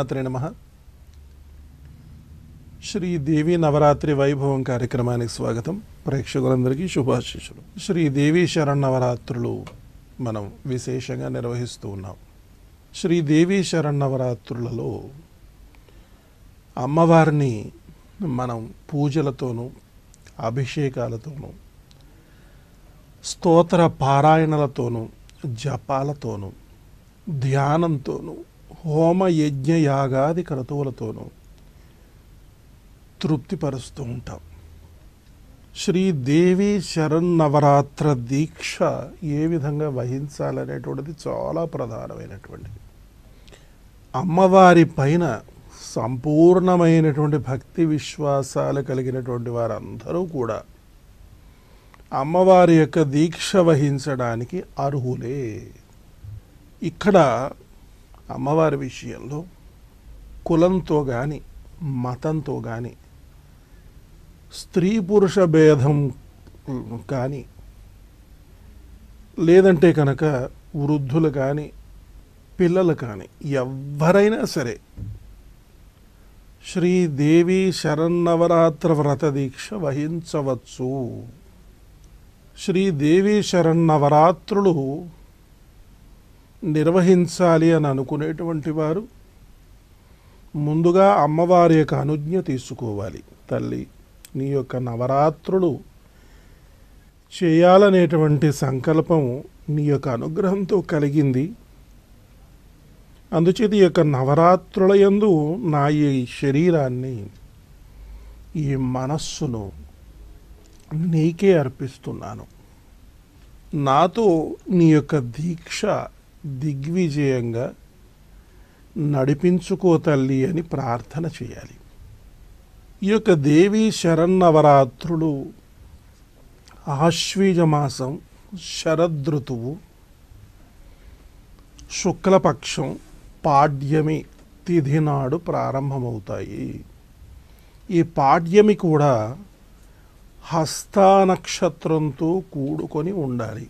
శ్రీమాత్రే నమ శ్రీదేవి నవరాత్రి వైభవం కార్యక్రమానికి స్వాగతం ప్రేక్షకులందరికీ శుభాశీషులు శ్రీదేవి నవరాత్రులు మనం విశేషంగా నిర్వహిస్తూ ఉన్నాం శ్రీదేవి నవరాత్రులలో అమ్మవారిని మనం పూజలతోనూ అభిషేకాలతోనూ స్తోత్ర పారాయణలతోనూ జపాలతోనూ ధ్యానంతోనూ హోమ యజ్ఞ యాగాది క్రతువులతోనూ తృప్తిపరుస్తూ ఉంటాం శ్రీదేవి శరన్నవరాత్ర దీక్ష ఏ విధంగా వహించాలనేటువంటిది చాలా ప్రధానమైనటువంటిది అమ్మవారి పైన సంపూర్ణమైనటువంటి భక్తి విశ్వాసాలు కలిగినటువంటి వారందరూ కూడా అమ్మవారి యొక్క దీక్ష వహించడానికి అర్హులే ఇక్కడ అమ్మవారి విషయంలో కులంతో కానీ మతంతో కానీ స్త్రీ పురుష భేదం కానీ లేదంటే కనుక వృద్ధులు కానీ పిల్లలు కానీ ఎవరైనా సరే శ్రీదేవి శరన్నవరాత్ర వ్రత దీక్ష వహించవచ్చు శ్రీదేవి శరన్నవరాత్రులు నిర్వహించాలి అని అనుకునేటువంటి వారు ముందుగా అమ్మవారి యొక్క అనుజ్ఞ తీసుకోవాలి తల్లి నీ యొక్క నవరాత్రులు చేయాలనేటువంటి సంకల్పం నీ యొక్క అనుగ్రహంతో కలిగింది అందుచేత ఈ యొక్క నవరాత్రుల యందు నా ఈ శరీరాన్ని ఈ మనస్సును నీకే అర్పిస్తున్నాను నాతో నీ యొక్క దీక్ష దిగ్విజయంగా నడిపించుకో తల్లి అని ప్రార్థన చేయాలి ఈ యొక్క దేవీ శరన్నవరాత్రులు ఆశ్వీజమాసం శరదృతువు శుక్లపక్షం పాడ్యమి తిథి నాడు ప్రారంభమవుతాయి ఈ పాడ్యమి కూడా హస్తానక్షత్రంతో కూడుకొని ఉండాలి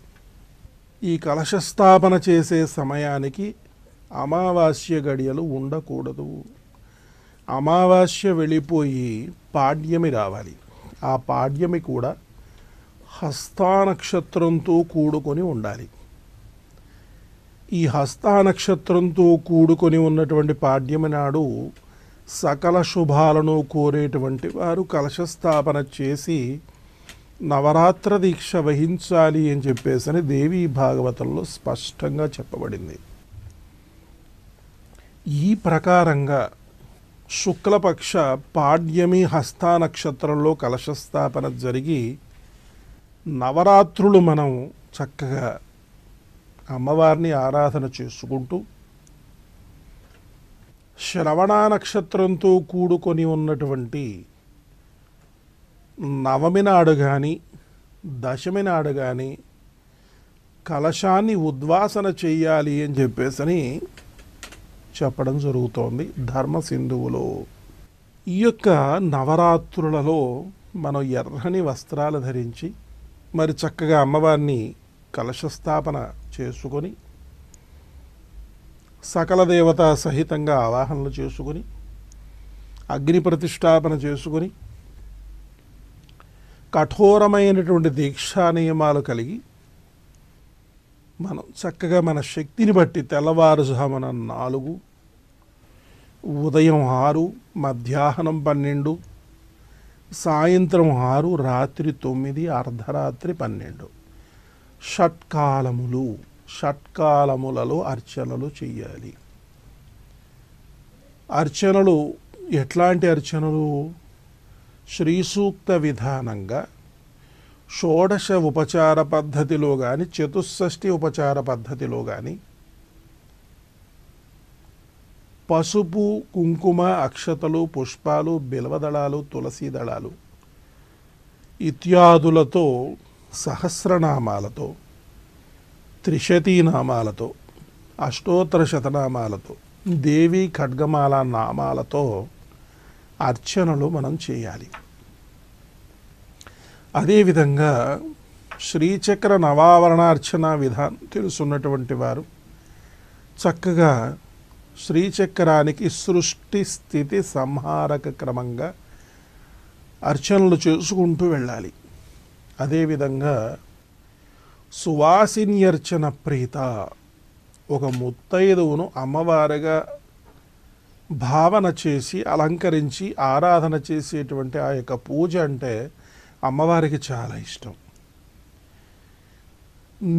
ఈ కలశస్థాపన చేసే సమయానికి అమావాస్య గడియలు ఉండకూడదు అమావాస్య వెళ్ళిపోయి పాడ్యమి రావాలి ఆ పాడ్యమి కూడా హస్తానక్షత్రంతో కూడుకొని ఉండాలి ఈ హస్తానక్షత్రంతో కూడుకొని ఉన్నటువంటి పాడ్యమి నాడు సకల శుభాలను కోరేటువంటి వారు కలశస్థాపన చేసి నవరాత్ర దీక్ష వహించాలి అని చెప్పేసి అని దేవీ భాగవతంలో స్పష్టంగా చెప్పబడింది ఈ ప్రకారంగా శుక్లపక్ష పాడ్యమి హస్తా నక్షత్రంలో కలశస్థాపన జరిగి నవరాత్రులు మనం చక్కగా అమ్మవారిని ఆరాధన చేసుకుంటూ శ్రవణ నక్షత్రంతో కూడుకొని ఉన్నటువంటి నవమి నాడు కానీ దశమి నాడు కానీ కలశాన్ని ఉద్వాసన చేయాలి అని చెప్పేసి చెప్పడం జరుగుతోంది ధర్మ సింధువులో ఈ యొక్క నవరాత్రులలో మనం ఎర్రని వస్త్రాలు ధరించి మరి చక్కగా అమ్మవారిని కలశస్థాపన చేసుకొని సకల దేవత సహితంగా ఆవాహనలు చేసుకొని అగ్ని ప్రతిష్టాపన చేసుకొని కఠోరమైనటువంటి దీక్షా నియమాలు కలిగి మనం చక్కగా మన శక్తిని బట్టి తెల్లవారుజామున నాలుగు ఉదయం ఆరు మధ్యాహ్నం పన్నెండు సాయంత్రం ఆరు రాత్రి తొమ్మిది అర్ధరాత్రి పన్నెండు షట్కాలములు షట్కాలములలో అర్చనలు చేయాలి అర్చనలు ఎట్లాంటి అర్చనలు శ్రీసూక్త విధానంగా షోడశ ఉపచార పద్ధతిలో కానీ చతుషష్ఠి ఉపచార పద్ధతిలో కానీ పసుపు కుంకుమ అక్షతలు పుష్పాలు బిల్వదళాలు తులసి దళాలు ఇత్యాదులతో సహస్రనామాలతో త్రిశతీ నామాలతో అష్టోత్తర శతనామాలతో దేవి ఖడ్గమాల నామాలతో అర్చనలు మనం చేయాలి అదేవిధంగా శ్రీచక్ర నవావరణ అర్చన విధానం తెలుసున్నటువంటి వారు చక్కగా శ్రీచక్రానికి సృష్టి స్థితి సంహారక క్రమంగా అర్చనలు చేసుకుంటూ వెళ్ళాలి అదేవిధంగా సువాసిని అర్చన ప్రీత ఒక ముత్తైదువును అమ్మవారిగా భావన చేసి అలంకరించి ఆరాధన చేసేటువంటి ఆ యొక్క పూజ అంటే అమ్మవారికి చాలా ఇష్టం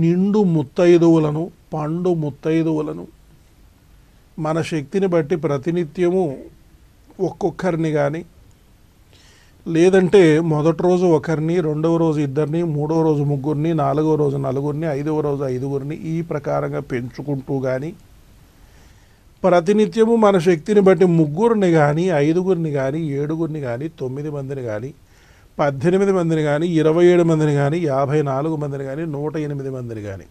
నిండు ముత్తైదువులను పండు ముత్తైదువులను మన శక్తిని బట్టి ప్రతినిత్యము ఒక్కొక్కరిని కానీ లేదంటే మొదటి రోజు ఒకరిని రెండవ రోజు ఇద్దరిని మూడవ రోజు ముగ్గురిని నాలుగవ రోజు నలుగురిని ఐదవ రోజు ఐదుగురిని ఈ ప్రకారంగా పెంచుకుంటూ కానీ ప్రతినిత్యము మన శక్తిని బట్టి ముగ్గురిని కానీ ఐదుగురిని కానీ ఏడుగురిని కానీ తొమ్మిది మందిని కానీ పద్దెనిమిది మందిని కానీ ఇరవై ఏడు మందిని కానీ యాభై నాలుగు మందిని కానీ నూట ఎనిమిది మందిని కానీ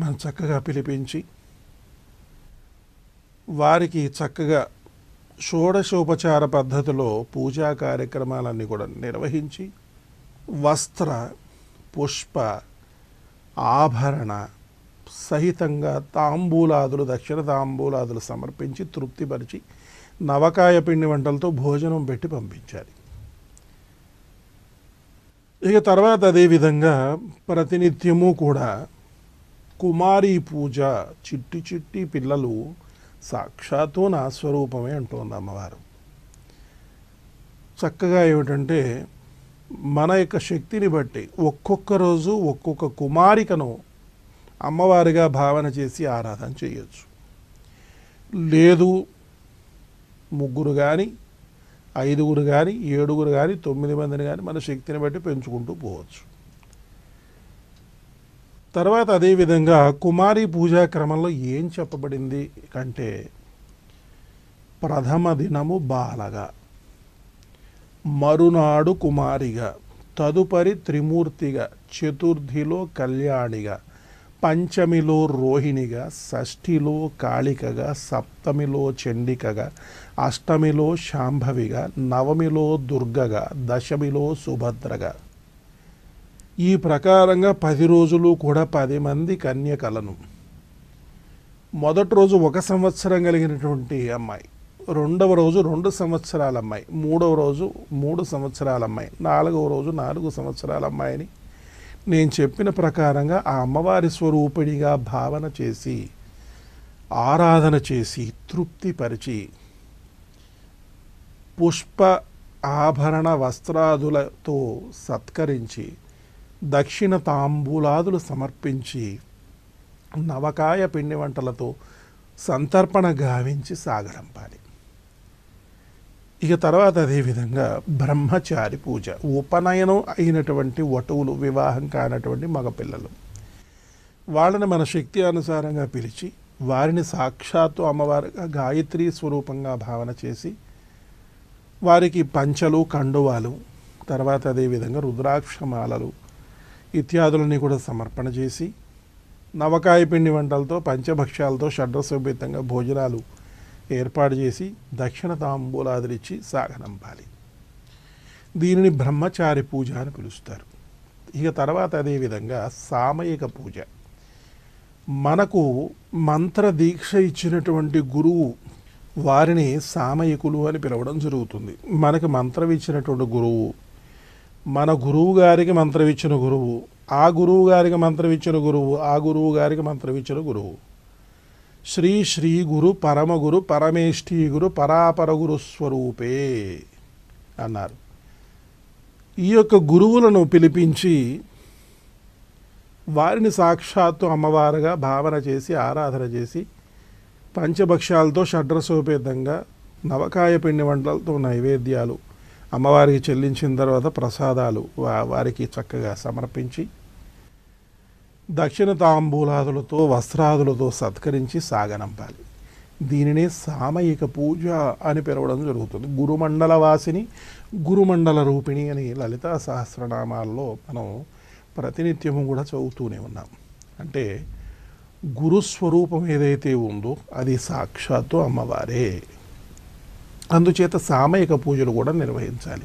మనం చక్కగా పిలిపించి వారికి చక్కగా షోడశోపచార పద్ధతిలో పూజా కార్యక్రమాలన్నీ కూడా నిర్వహించి వస్త్ర పుష్ప ఆభరణ సహితంగా తాంబూలాదులు దక్షిణ తాంబూలాదులు సమర్పించి తృప్తిపరిచి నవకాయ పిండి వంటలతో భోజనం పెట్టి పంపించాలి ఇక తర్వాత అదేవిధంగా ప్రతినిత్యము కూడా కుమారి పూజ చిట్టి చిట్టి పిల్లలు సాక్షాత్తు నా స్వరూపమే అంటోంది అమ్మవారు చక్కగా ఏమిటంటే మన యొక్క శక్తిని బట్టి ఒక్కొక్క రోజు ఒక్కొక్క కుమారికను అమ్మవారిగా భావన చేసి ఆరాధన చేయొచ్చు లేదు ముగ్గురు కానీ ఐదుగురు కానీ ఏడుగురు కానీ తొమ్మిది మందిని కానీ మన శక్తిని బట్టి పెంచుకుంటూ పోవచ్చు తర్వాత అదేవిధంగా కుమారి పూజా క్రమంలో ఏం చెప్పబడింది కంటే ప్రథమ దినము బాలగా మరునాడు కుమారిగా తదుపరి త్రిమూర్తిగా చతుర్థిలో కళ్యాణిగా పంచమిలో రోహిణిగా షష్ఠిలో కాళికగా సప్తమిలో చండికగా అష్టమిలో శాంభవిగా నవమిలో దుర్గగా దశమిలో సుభద్రగా ఈ ప్రకారంగా పది రోజులు కూడా పది మంది కన్యకలను మొదటి రోజు ఒక సంవత్సరం కలిగినటువంటి అమ్మాయి రెండవ రోజు రెండు సంవత్సరాల అమ్మాయి మూడవ రోజు మూడు సంవత్సరాల అమ్మాయి నాలుగవ రోజు నాలుగు సంవత్సరాల అమ్మాయిని నేను చెప్పిన ప్రకారంగా ఆ అమ్మవారి స్వరూపిణిగా భావన చేసి ఆరాధన చేసి తృప్తిపరిచి పుష్ప ఆభరణ వస్త్రాదులతో సత్కరించి దక్షిణ తాంబూలాదులు సమర్పించి నవకాయ పిండి వంటలతో సంతర్పణ గావించి సాగరంపాలి ఇక తర్వాత అదేవిధంగా బ్రహ్మచారి పూజ ఉపనయనం అయినటువంటి వటువులు వివాహం కానటువంటి మగపిల్లలు వాళ్ళని మన శక్తి అనుసారంగా పిలిచి వారిని సాక్షాత్తు అమ్మవారిగా గాయత్రీ స్వరూపంగా భావన చేసి వారికి పంచలు కండువాలు తర్వాత అదేవిధంగా రుద్రాక్షమాలలు ఇత్యాదులని కూడా సమర్పణ చేసి నవకాయ పిండి వంటలతో పంచభక్ష్యాలతో షడ్రసోభితంగా భోజనాలు ఏర్పాటు చేసి దక్షిణ తాంబూలాదులిచ్చి సాగనంపాలి దీనిని బ్రహ్మచారి పూజ అని పిలుస్తారు ఇక తర్వాత అదేవిధంగా సామయిక పూజ మనకు మంత్ర దీక్ష ఇచ్చినటువంటి గురువు వారిని సామయికులు అని పిలవడం జరుగుతుంది మనకి మంత్రం ఇచ్చినటువంటి గురువు మన గురువు గారికి మంత్రం ఇచ్చిన గురువు ఆ గురువు గారికి మంత్రం ఇచ్చిన గురువు ఆ గురువు గారికి మంత్రం ఇచ్చిన గురువు శ్రీ శ్రీ గురు పరమగురు పరమేష్ఠీ గురు పరాపరగురు స్వరూపే అన్నారు ఈ యొక్క గురువులను పిలిపించి వారిని సాక్షాత్తు అమ్మవారుగా భావన చేసి ఆరాధన చేసి పంచభక్ష్యాలతో షడ్రసోపేతంగా నవకాయ పిండి వంటలతో నైవేద్యాలు అమ్మవారికి చెల్లించిన తర్వాత ప్రసాదాలు వారికి చక్కగా సమర్పించి దక్షిణ తాంబూలాదులతో వస్త్రాదులతో సత్కరించి సాగనంపాలి దీనినే సామయిక పూజ అని పిలవడం జరుగుతుంది గురుమండల వాసిని గురుమండల రూపిణి అని లలితా సహస్రనామాల్లో మనం ప్రతినిత్యము కూడా చదువుతూనే ఉన్నాం అంటే గురుస్వరూపం ఏదైతే ఉందో అది సాక్షాత్తు అమ్మవారే అందుచేత సామయిక పూజలు కూడా నిర్వహించాలి